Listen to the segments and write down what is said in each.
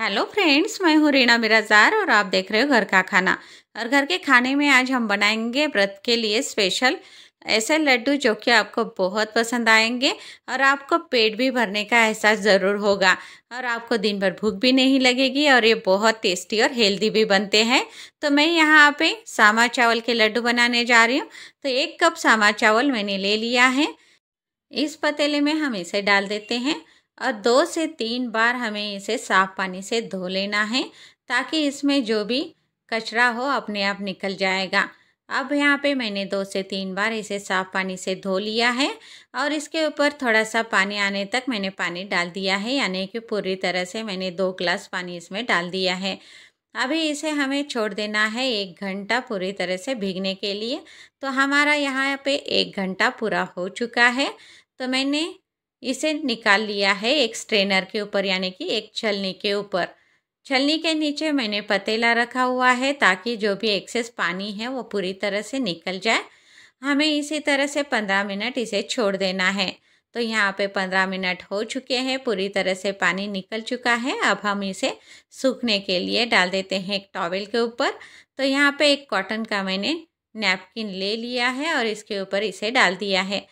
hello friends मैं हूँ रीना मिराजार और आप देख रहे हो घर का खाना और घर के खाने में आज हम बनाएंगे व्रत के लिए स्पेशल ऐसे लड्डू जो कि आपको बहुत पसंद आएंगे और आपको पेट भी भरने का एहसास ज़रूर होगा और आपको दिन भर भूख भी नहीं लगेगी और ये बहुत टेस्टी और हेल्दी भी बनते हैं तो मैं यहाँ पे सामा चावल के लड्डू बनाने जा रही हूँ तो एक कप सामा चावल मैंने ले लिया है इस पतीले में हम इसे डाल देते हैं और दो से तीन बार हमें इसे साफ पानी से धो लेना है ताकि इसमें जो भी कचरा हो अपने आप निकल जाएगा अब यहाँ पे मैंने दो से तीन बार इसे साफ़ पानी से धो लिया है और इसके ऊपर थोड़ा सा पानी आने तक मैंने पानी डाल दिया है यानी कि पूरी तरह से मैंने दो ग्लास पानी इसमें डाल दिया है अभी इसे हमें छोड़ देना है एक घंटा पूरी तरह से भीगने के लिए तो हमारा यहाँ पे एक घंटा पूरा हो चुका है तो मैंने इसे निकाल लिया है एक स्ट्रेनर के ऊपर यानी कि एक छलनी के ऊपर छलनी के नीचे मैंने पतीला रखा हुआ है ताकि जो भी एक्सेस पानी है वो पूरी तरह से निकल जाए हमें इसी तरह से पंद्रह मिनट इसे छोड़ देना है तो यहाँ पे पंद्रह मिनट हो चुके हैं पूरी तरह से पानी निकल चुका है अब हम इसे सूखने के लिए डाल देते हैं एक टॉवेल के ऊपर तो यहाँ पे एक कॉटन का मैंने नैपकिन ले लिया है और इसके ऊपर इसे डाल दिया है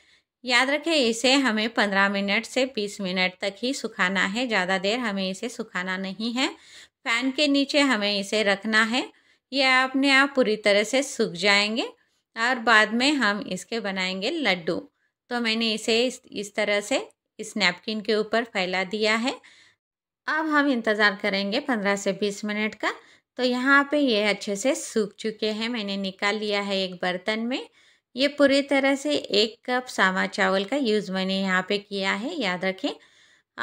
याद रखें इसे हमें पंद्रह मिनट से बीस मिनट तक ही सुखाना है ज़्यादा देर हमें इसे सुखाना नहीं है फ़ैन के नीचे हमें इसे रखना है यह अपने आप पूरी तरह से सूख जाएंगे और बाद में हम इसके बनाएंगे लड्डू तो मैंने इसे इस, इस तरह से इस नैपकिन के ऊपर फैला दिया है अब हम इंतज़ार करेंगे पंद्रह से बीस मिनट का तो यहाँ पे ये अच्छे से सूख चुके हैं मैंने निकाल लिया है एक बर्तन में ये पूरी तरह से एक कप सामा चावल का यूज़ मैंने यहाँ पे किया है याद रखें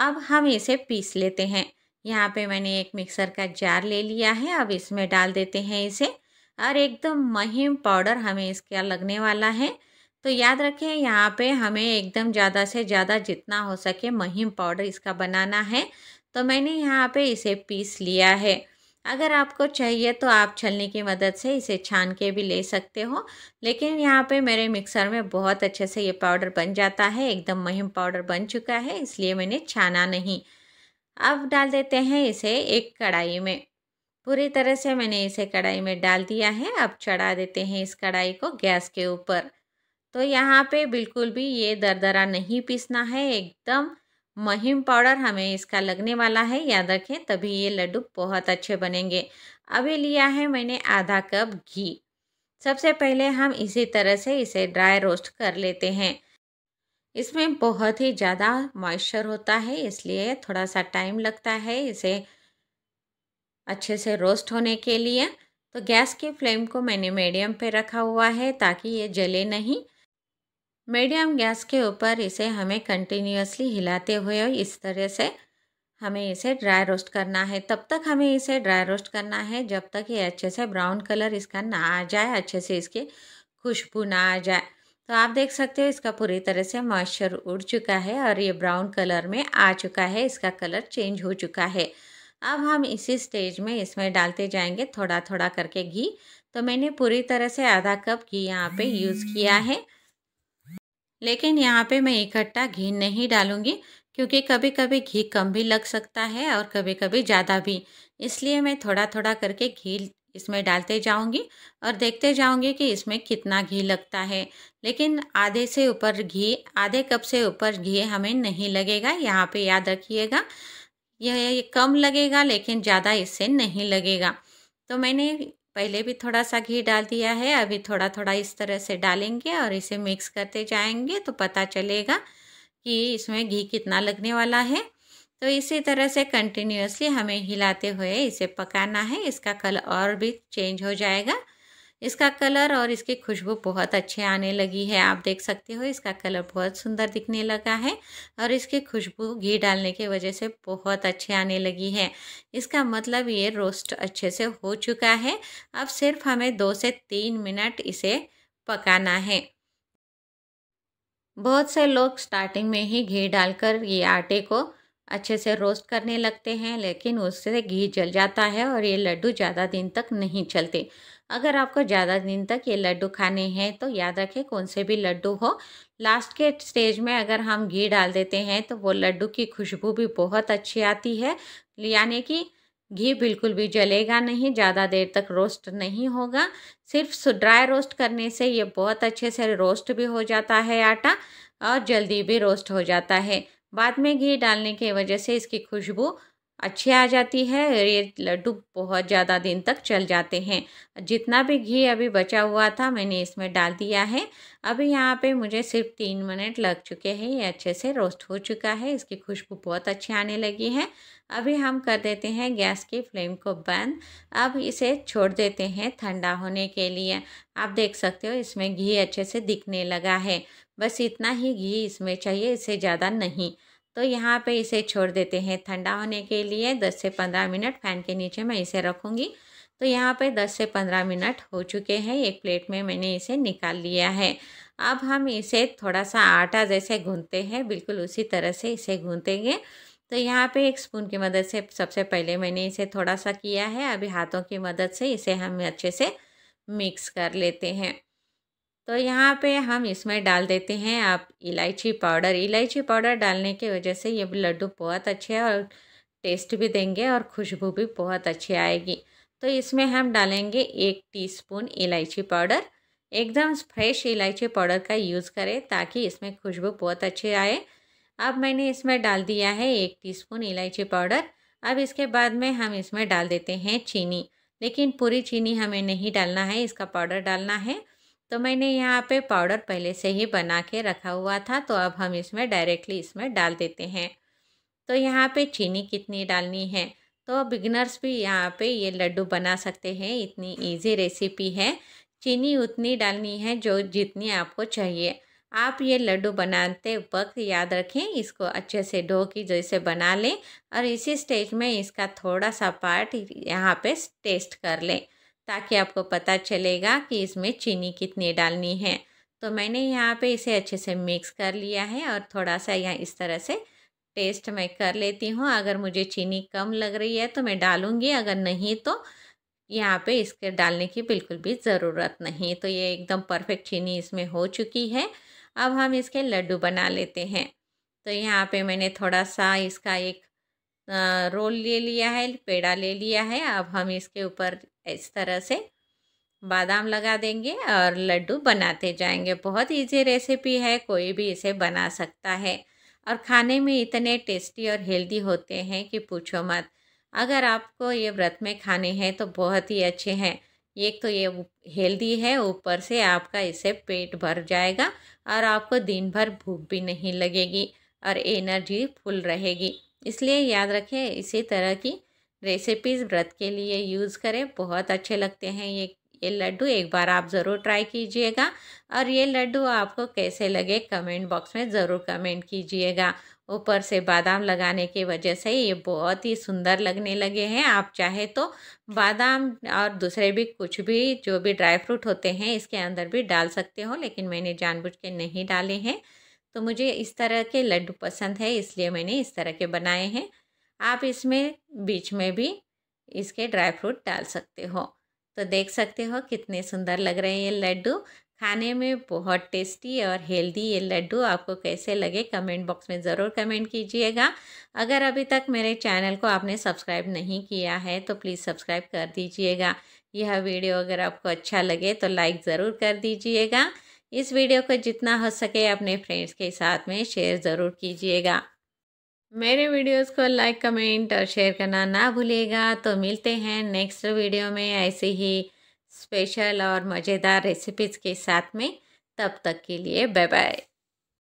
अब हम इसे पीस लेते हैं यहाँ पे मैंने एक मिक्सर का जार ले लिया है अब इसमें डाल देते हैं इसे और एकदम महीम पाउडर हमें इसका लगने वाला है तो याद रखें यहाँ पे हमें एकदम ज़्यादा से ज़्यादा जितना हो सके महीम पाउडर इसका बनाना है तो मैंने यहाँ पे इसे पीस लिया है अगर आपको चाहिए तो आप छलनी की मदद से इसे छान के भी ले सकते हो लेकिन यहाँ पे मेरे मिक्सर में बहुत अच्छे से ये पाउडर बन जाता है एकदम महिम पाउडर बन चुका है इसलिए मैंने छाना नहीं अब डाल देते हैं इसे एक कढ़ाई में पूरी तरह से मैंने इसे कढ़ाई में डाल दिया है अब चढ़ा देते हैं इस कढ़ाई को गैस के ऊपर तो यहाँ पे बिल्कुल भी ये दरदरा नहीं पीसना है एकदम महीम पाउडर हमें इसका लगने वाला है याद रखें तभी ये लड्डू बहुत अच्छे बनेंगे अभी लिया है मैंने आधा कप घी सबसे पहले हम इसी तरह से इसे ड्राई रोस्ट कर लेते हैं इसमें बहुत ही ज़्यादा मॉइस्चर होता है इसलिए थोड़ा सा टाइम लगता है इसे अच्छे से रोस्ट होने के लिए तो गैस की फ्लेम को मैंने मीडियम पे रखा हुआ है ताकि ये जले नहीं मीडियम गैस के ऊपर इसे हमें कंटिन्यूसली हिलाते हुए और इस तरह से हमें इसे ड्राई रोस्ट करना है तब तक हमें इसे ड्राई रोस्ट करना है जब तक ये अच्छे से ब्राउन कलर इसका ना आ जाए अच्छे से इसकी खुशबू ना आ जाए तो आप देख सकते हो इसका पूरी तरह से मॉइस्चर उड़ चुका है और ये ब्राउन कलर में आ चुका है इसका कलर चेंज हो चुका है अब हम इसी स्टेज में इसमें डालते जाएंगे थोड़ा थोड़ा करके घी तो मैंने पूरी तरह से आधा कप घी यहाँ पे यूज़ किया है लेकिन यहाँ पे मैं इकट्ठा घी नहीं डालूँगी क्योंकि कभी कभी घी कम भी लग सकता है और कभी कभी ज़्यादा भी इसलिए मैं थोड़ा थोड़ा करके घी इसमें डालते जाऊंगी और देखते जाऊंगी कि इसमें कितना घी लगता है लेकिन आधे से ऊपर घी आधे कप से ऊपर घी हमें नहीं लगेगा यहाँ पे याद रखिएगा यह कम लगेगा लेकिन ज़्यादा इससे नहीं लगेगा तो मैंने पहले भी थोड़ा सा घी डाल दिया है अभी थोड़ा थोड़ा इस तरह से डालेंगे और इसे मिक्स करते जाएंगे तो पता चलेगा कि इसमें घी कितना लगने वाला है तो इसी तरह से कंटिन्यूसली हमें हिलाते हुए इसे पकाना है इसका कलर और भी चेंज हो जाएगा इसका कलर और इसकी खुशबू बहुत अच्छे आने लगी है आप देख सकते हो इसका कलर बहुत सुंदर दिखने लगा है और इसकी खुशबू घी डालने की वजह से बहुत अच्छे आने लगी है इसका मतलब ये रोस्ट अच्छे से हो चुका है अब सिर्फ हमें दो से तीन मिनट इसे पकाना है बहुत से लोग स्टार्टिंग में ही घी डालकर ये आटे को अच्छे से रोस्ट करने लगते हैं लेकिन उससे घी जल जाता है और ये लड्डू ज़्यादा दिन तक नहीं चलते अगर आपको ज़्यादा दिन तक ये लड्डू खाने हैं तो याद रखें कौन से भी लड्डू हो लास्ट के स्टेज में अगर हम घी डाल देते हैं तो वो लड्डू की खुशबू भी बहुत अच्छी आती है यानी कि घी बिल्कुल भी जलेगा नहीं ज़्यादा देर तक रोस्ट नहीं होगा सिर्फ ड्राई रोस्ट करने से ये बहुत अच्छे से रोस्ट भी हो जाता है आटा और जल्दी भी रोस्ट हो जाता है बाद में घी डालने की वजह से इसकी खुशबू अच्छी आ जाती है ये लड्डू बहुत ज़्यादा दिन तक चल जाते हैं जितना भी घी अभी बचा हुआ था मैंने इसमें डाल दिया है अभी यहाँ पे मुझे सिर्फ तीन मिनट लग चुके हैं ये अच्छे से रोस्ट हो चुका है इसकी खुशबू बहुत अच्छी आने लगी है अभी हम कर देते हैं गैस की फ्लेम को बंद अब इसे छोड़ देते हैं ठंडा होने के लिए आप देख सकते हो इसमें घी अच्छे से दिखने लगा है बस इतना ही घी इसमें चाहिए इससे ज़्यादा नहीं तो यहाँ पे इसे छोड़ देते हैं ठंडा होने के लिए 10 से 15 मिनट फैन के नीचे मैं इसे रखूँगी तो यहाँ पे 10 से 15 मिनट हो चुके हैं एक प्लेट में मैंने इसे निकाल लिया है अब हम इसे थोड़ा सा आटा जैसे गूंथते हैं बिल्कुल उसी तरह से इसे गूंथेंगे तो यहाँ पे एक स्पून की मदद से सबसे पहले मैंने इसे थोड़ा सा किया है अभी हाथों की मदद से इसे हम अच्छे से मिक्स कर लेते हैं तो यहाँ पे हम इसमें डाल देते हैं आप इलायची पाउडर इलायची पाउडर डालने की वजह से ये लड्डू बहुत अच्छे और टेस्ट भी देंगे और खुशबू भी बहुत अच्छी आएगी तो इसमें हम डालेंगे एक टीस्पून इलायची पाउडर एकदम फ्रेश इलायची पाउडर का यूज़ करें ताकि इसमें खुशबू बहुत अच्छी आए अब मैंने इसमें डाल दिया है एक टीस्पून इलायची पाउडर अब इसके बाद में हम इसमें डाल देते हैं चीनी लेकिन पूरी चीनी हमें नहीं डालना है इसका पाउडर डालना है तो मैंने यहाँ पे पाउडर पहले से ही बना के रखा हुआ था तो अब हम इसमें डायरेक्टली इसमें डाल देते हैं तो यहाँ पे चीनी कितनी डालनी है तो बिगनर्स भी यहाँ पे ये लड्डू बना सकते हैं इतनी इजी रेसिपी है चीनी उतनी डालनी है जो जितनी आपको चाहिए आप ये लड्डू बनाते वक्त याद रखें इसको अच्छे से ढो के जैसे बना लें और इसी स्टेज में इसका थोड़ा सा पार्ट यहाँ पे टेस्ट कर लें ताकि आपको पता चलेगा कि इसमें चीनी कितनी डालनी है तो मैंने यहाँ पे इसे अच्छे से मिक्स कर लिया है और थोड़ा सा यहाँ इस तरह से टेस्ट मैं कर लेती हूँ अगर मुझे चीनी कम लग रही है तो मैं डालूँगी अगर नहीं तो यहाँ पे इसके डालने की बिल्कुल भी ज़रूरत नहीं तो ये एकदम परफेक्ट चीनी इसमें हो चुकी है अब हम इसके लड्डू बना लेते हैं तो यहाँ पे मैंने थोड़ा सा इसका एक रोल ले लिया है पेड़ा ले लिया है अब हम इसके ऊपर इस तरह से बादाम लगा देंगे और लड्डू बनाते जाएंगे बहुत इजी रेसिपी है कोई भी इसे बना सकता है और खाने में इतने टेस्टी और हेल्दी होते हैं कि पूछो मत अगर आपको ये व्रत में खाने हैं तो बहुत ही अच्छे हैं एक तो ये हेल्दी है ऊपर से आपका इसे पेट भर जाएगा और आपको दिन भर भूख भी नहीं लगेगी और एनर्जी फुल रहेगी इसलिए याद रखें इसी तरह की रेसिपीज़ व्रत के लिए यूज़ करें बहुत अच्छे लगते हैं ये ये लड्डू एक बार आप ज़रूर ट्राई कीजिएगा और ये लड्डू आपको कैसे लगे कमेंट बॉक्स में ज़रूर कमेंट कीजिएगा ऊपर से बादाम लगाने की वजह से ये बहुत ही सुंदर लगने लगे हैं आप चाहे तो बादाम और दूसरे भी कुछ भी जो भी ड्राई फ्रूट होते हैं इसके अंदर भी डाल सकते हो लेकिन मैंने जानबूझ के नहीं डाले हैं तो मुझे इस तरह के लड्डू पसंद है इसलिए मैंने इस तरह के बनाए हैं आप इसमें बीच में भी इसके ड्राई फ्रूट डाल सकते हो तो देख सकते हो कितने सुंदर लग रहे हैं ये लड्डू खाने में बहुत टेस्टी और हेल्दी ये लड्डू आपको कैसे लगे कमेंट बॉक्स में ज़रूर कमेंट कीजिएगा अगर अभी तक मेरे चैनल को आपने सब्सक्राइब नहीं किया है तो प्लीज़ सब्सक्राइब कर दीजिएगा यह वीडियो अगर आपको अच्छा लगे तो लाइक ज़रूर कर दीजिएगा इस वीडियो को जितना हो सके अपने फ्रेंड्स के साथ में शेयर ज़रूर कीजिएगा मेरे वीडियोस को लाइक कमेंट और शेयर करना ना भूलिएगा तो मिलते हैं नेक्स्ट वीडियो में ऐसे ही स्पेशल और मज़ेदार रेसिपीज़ के साथ में तब तक के लिए बाय बाय